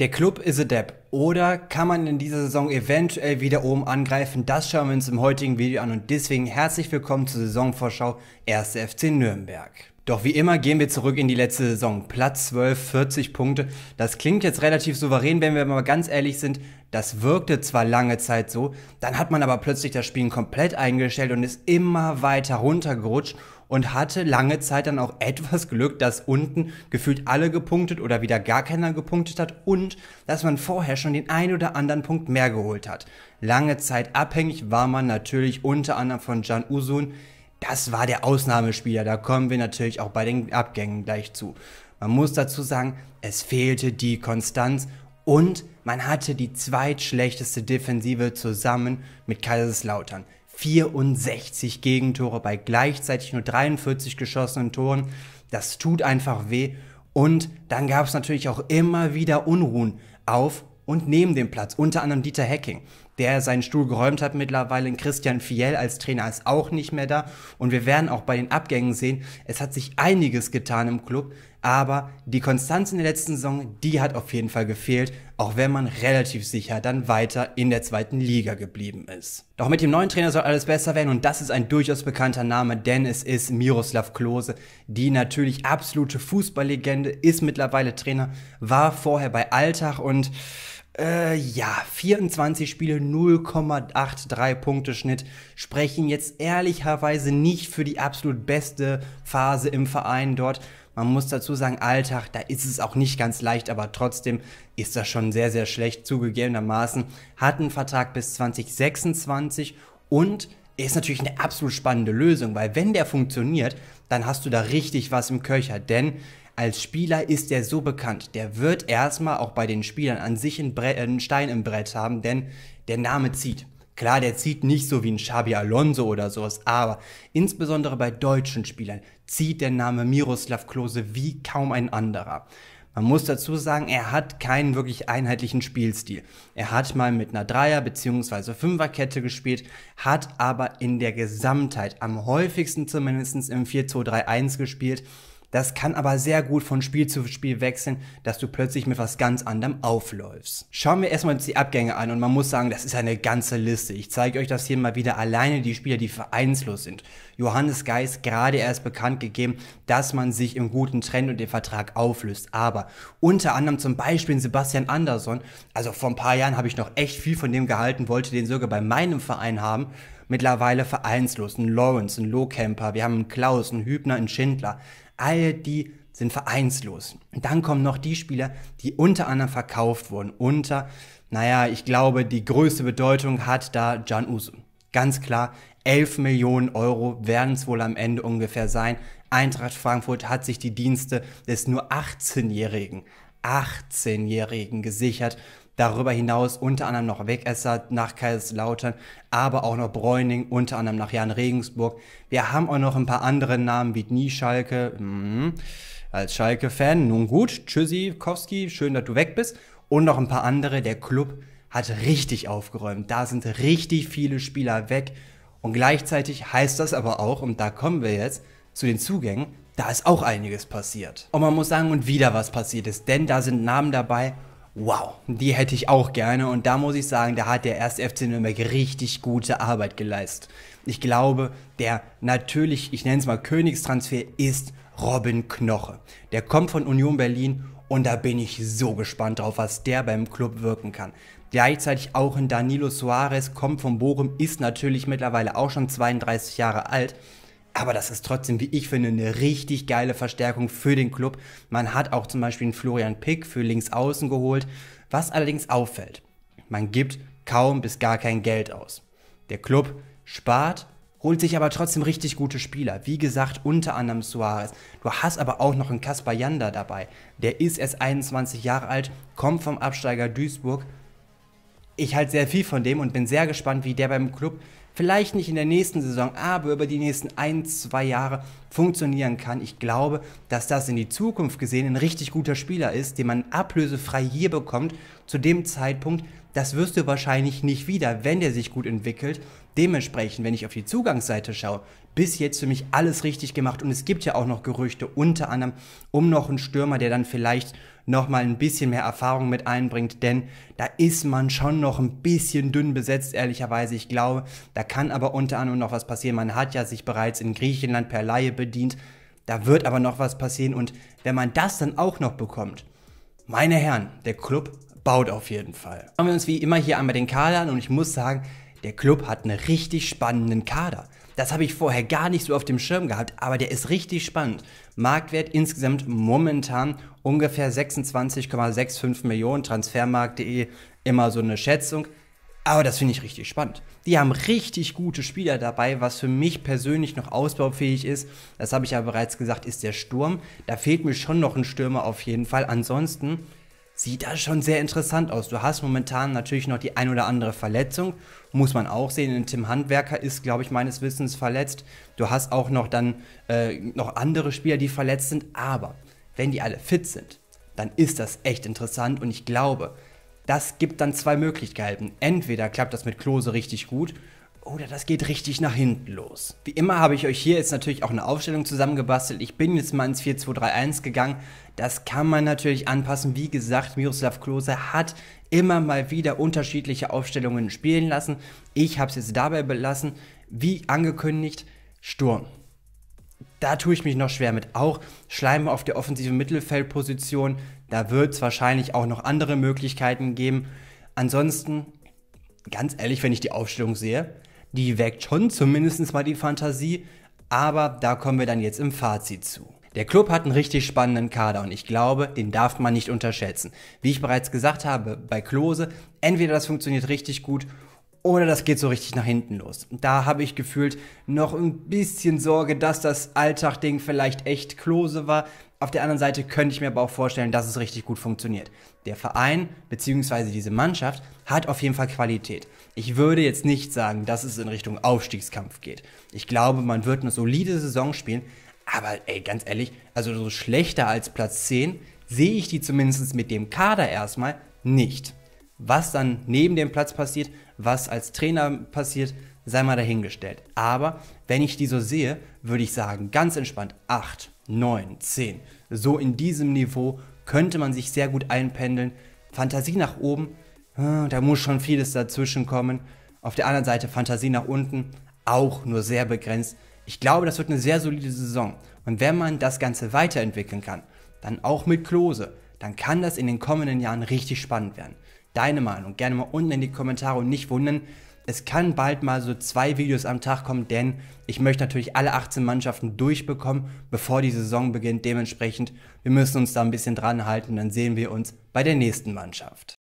Der Club ist a Depp. Oder kann man in dieser Saison eventuell wieder oben angreifen? Das schauen wir uns im heutigen Video an und deswegen herzlich willkommen zur Saisonvorschau 1. FC Nürnberg. Doch wie immer gehen wir zurück in die letzte Saison. Platz 12, 40 Punkte. Das klingt jetzt relativ souverän, wenn wir mal ganz ehrlich sind. Das wirkte zwar lange Zeit so, dann hat man aber plötzlich das Spiel komplett eingestellt und ist immer weiter runtergerutscht und hatte lange Zeit dann auch etwas Glück, dass unten gefühlt alle gepunktet oder wieder gar keiner gepunktet hat und dass man vorher schon den ein oder anderen Punkt mehr geholt hat. Lange Zeit abhängig war man natürlich unter anderem von Jan Usun. Das war der Ausnahmespieler, da kommen wir natürlich auch bei den Abgängen gleich zu. Man muss dazu sagen, es fehlte die Konstanz und man hatte die zweitschlechteste Defensive zusammen mit Kaiserslautern. 64 Gegentore bei gleichzeitig nur 43 geschossenen Toren. Das tut einfach weh. Und dann gab es natürlich auch immer wieder Unruhen auf und neben dem Platz. Unter anderem Dieter Hecking, der seinen Stuhl geräumt hat mittlerweile. Christian Fiel als Trainer ist auch nicht mehr da. Und wir werden auch bei den Abgängen sehen, es hat sich einiges getan im Club. Aber die Konstanz in der letzten Saison, die hat auf jeden Fall gefehlt, auch wenn man relativ sicher dann weiter in der zweiten Liga geblieben ist. Doch mit dem neuen Trainer soll alles besser werden und das ist ein durchaus bekannter Name, denn es ist Miroslav Klose, die natürlich absolute Fußballlegende, ist mittlerweile Trainer, war vorher bei Alltag und äh, ja, 24 Spiele, 0,83 Punkte Schnitt sprechen jetzt ehrlicherweise nicht für die absolut beste Phase im Verein dort. Man muss dazu sagen, Alltag, da ist es auch nicht ganz leicht, aber trotzdem ist das schon sehr, sehr schlecht zugegebenermaßen. Hat einen Vertrag bis 2026 und ist natürlich eine absolut spannende Lösung, weil wenn der funktioniert, dann hast du da richtig was im Köcher, denn als Spieler ist der so bekannt, der wird erstmal auch bei den Spielern an sich einen, Bre äh, einen Stein im Brett haben, denn der Name zieht. Klar, der zieht nicht so wie ein Xabi Alonso oder sowas, aber insbesondere bei deutschen Spielern zieht der Name Miroslav Klose wie kaum ein anderer. Man muss dazu sagen, er hat keinen wirklich einheitlichen Spielstil. Er hat mal mit einer Dreier- bzw. Fünferkette gespielt, hat aber in der Gesamtheit am häufigsten zumindest im 4-2-3-1 gespielt das kann aber sehr gut von Spiel zu Spiel wechseln, dass du plötzlich mit was ganz anderem aufläufst. Schauen wir erstmal uns die Abgänge an und man muss sagen, das ist eine ganze Liste. Ich zeige euch das hier mal wieder alleine die Spieler, die vereinslos sind. Johannes Geis gerade erst bekannt gegeben, dass man sich im guten Trend und den Vertrag auflöst. Aber unter anderem zum Beispiel Sebastian Andersson, also vor ein paar Jahren habe ich noch echt viel von dem gehalten, wollte den sogar bei meinem Verein haben mittlerweile vereinslos, ein Lawrence, ein Lohkämper, wir haben einen Klaus, einen Hübner, einen Schindler. All die sind vereinslos. Und dann kommen noch die Spieler, die unter anderem verkauft wurden. Unter, naja, ich glaube, die größte Bedeutung hat da Jan Uso. Ganz klar, 11 Millionen Euro werden es wohl am Ende ungefähr sein. Eintracht Frankfurt hat sich die Dienste des nur 18-Jährigen, 18-Jährigen gesichert darüber hinaus unter anderem noch Wegesser nach Kaiserslautern, aber auch noch Bräuning, unter anderem nach Jan Regensburg. Wir haben auch noch ein paar andere Namen wie Nieschalke, mhm. als Schalke-Fan, nun gut, tschüssi Kowski, schön, dass du weg bist. Und noch ein paar andere, der Club hat richtig aufgeräumt. Da sind richtig viele Spieler weg. Und gleichzeitig heißt das aber auch, und da kommen wir jetzt zu den Zugängen, da ist auch einiges passiert. Und man muss sagen, und wieder was passiert ist, denn da sind Namen dabei, wow, die hätte ich auch gerne. Und da muss ich sagen, da hat der erste FC Nürnberg richtig gute Arbeit geleistet. Ich glaube, der natürlich, ich nenne es mal Königstransfer, ist Robin Knoche. Der kommt von Union Berlin und da bin ich so gespannt drauf, was der beim Club wirken kann. Gleichzeitig auch in Danilo Suarez kommt von Bochum, ist natürlich mittlerweile auch schon 32 Jahre alt aber das ist trotzdem, wie ich finde, eine richtig geile Verstärkung für den Club. Man hat auch zum Beispiel einen Florian Pick für links außen geholt. Was allerdings auffällt, man gibt kaum bis gar kein Geld aus. Der Club spart, holt sich aber trotzdem richtig gute Spieler. Wie gesagt, unter anderem Suarez. Du hast aber auch noch einen Kaspar Janda dabei. Der ist erst 21 Jahre alt, kommt vom Absteiger Duisburg. Ich halte sehr viel von dem und bin sehr gespannt, wie der beim Club vielleicht nicht in der nächsten Saison, aber über die nächsten ein, zwei Jahre funktionieren kann. Ich glaube, dass das in die Zukunft gesehen ein richtig guter Spieler ist, den man ablösefrei hier bekommt, zu dem Zeitpunkt, das wirst du wahrscheinlich nicht wieder, wenn der sich gut entwickelt. Dementsprechend, wenn ich auf die Zugangsseite schaue, bis jetzt für mich alles richtig gemacht und es gibt ja auch noch Gerüchte, unter anderem um noch einen Stürmer, der dann vielleicht nochmal ein bisschen mehr Erfahrung mit einbringt, denn da ist man schon noch ein bisschen dünn besetzt, ehrlicherweise. Ich glaube, da kann aber unter anderem noch was passieren. Man hat ja sich bereits in Griechenland per Laie bedient. Da wird aber noch was passieren und wenn man das dann auch noch bekommt, meine Herren, der Club baut auf jeden Fall. Schauen wir uns wie immer hier einmal den Kader an und ich muss sagen, der Club hat einen richtig spannenden Kader. Das habe ich vorher gar nicht so auf dem Schirm gehabt, aber der ist richtig spannend. Marktwert insgesamt momentan ungefähr 26,65 Millionen. Transfermarkt.de immer so eine Schätzung. Aber das finde ich richtig spannend. Die haben richtig gute Spieler dabei, was für mich persönlich noch ausbaufähig ist. Das habe ich ja bereits gesagt, ist der Sturm. Da fehlt mir schon noch ein Stürmer auf jeden Fall. Ansonsten sieht das schon sehr interessant aus. Du hast momentan natürlich noch die ein oder andere Verletzung, muss man auch sehen. Tim Handwerker ist, glaube ich, meines Wissens verletzt. Du hast auch noch dann äh, noch andere Spieler, die verletzt sind. Aber wenn die alle fit sind, dann ist das echt interessant. Und ich glaube, das gibt dann zwei Möglichkeiten. Entweder klappt das mit Klose richtig gut oder das geht richtig nach hinten los. Wie immer habe ich euch hier jetzt natürlich auch eine Aufstellung zusammengebastelt. Ich bin jetzt mal ins 4-2-3-1 gegangen. Das kann man natürlich anpassen. Wie gesagt, Miroslav Klose hat immer mal wieder unterschiedliche Aufstellungen spielen lassen. Ich habe es jetzt dabei belassen. Wie angekündigt, Sturm. Da tue ich mich noch schwer mit. Auch Schleim auf der offensiven Mittelfeldposition. Da wird es wahrscheinlich auch noch andere Möglichkeiten geben. Ansonsten, ganz ehrlich, wenn ich die Aufstellung sehe, die weckt schon zumindest mal die Fantasie, aber da kommen wir dann jetzt im Fazit zu. Der Club hat einen richtig spannenden Kader und ich glaube, den darf man nicht unterschätzen. Wie ich bereits gesagt habe, bei Klose, entweder das funktioniert richtig gut oder das geht so richtig nach hinten los. Da habe ich gefühlt noch ein bisschen Sorge, dass das Alltagding vielleicht echt klose war. Auf der anderen Seite könnte ich mir aber auch vorstellen, dass es richtig gut funktioniert. Der Verein bzw. diese Mannschaft hat auf jeden Fall Qualität. Ich würde jetzt nicht sagen, dass es in Richtung Aufstiegskampf geht. Ich glaube, man wird eine solide Saison spielen, aber ey, ganz ehrlich, also so schlechter als Platz 10 sehe ich die zumindest mit dem Kader erstmal nicht. Was dann neben dem Platz passiert, was als Trainer passiert, sei mal dahingestellt. Aber wenn ich die so sehe, würde ich sagen, ganz entspannt, 8, 9, 10. So in diesem Niveau könnte man sich sehr gut einpendeln. Fantasie nach oben, hm, da muss schon vieles dazwischen kommen. Auf der anderen Seite Fantasie nach unten, auch nur sehr begrenzt. Ich glaube, das wird eine sehr solide Saison. Und wenn man das Ganze weiterentwickeln kann, dann auch mit Klose, dann kann das in den kommenden Jahren richtig spannend werden deine Meinung? Gerne mal unten in die Kommentare und nicht wundern, es kann bald mal so zwei Videos am Tag kommen, denn ich möchte natürlich alle 18 Mannschaften durchbekommen, bevor die Saison beginnt. Dementsprechend, wir müssen uns da ein bisschen dran halten, dann sehen wir uns bei der nächsten Mannschaft.